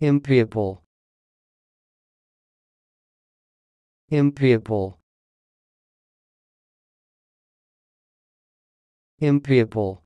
impeople impeople impeople